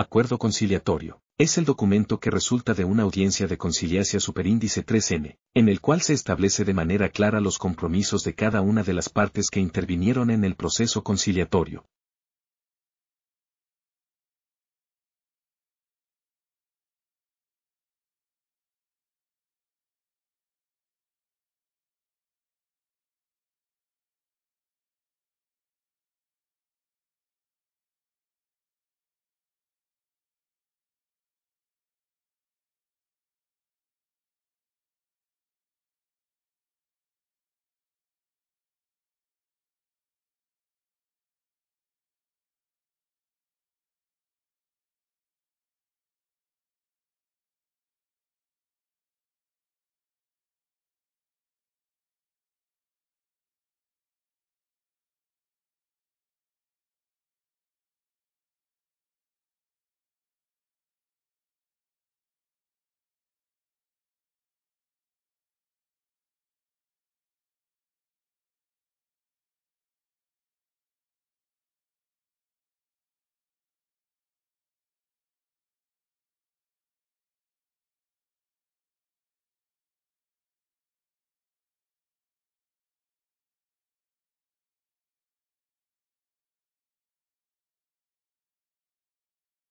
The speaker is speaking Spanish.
Acuerdo conciliatorio. Es el documento que resulta de una audiencia de conciliación superíndice 3N, en el cual se establece de manera clara los compromisos de cada una de las partes que intervinieron en el proceso conciliatorio,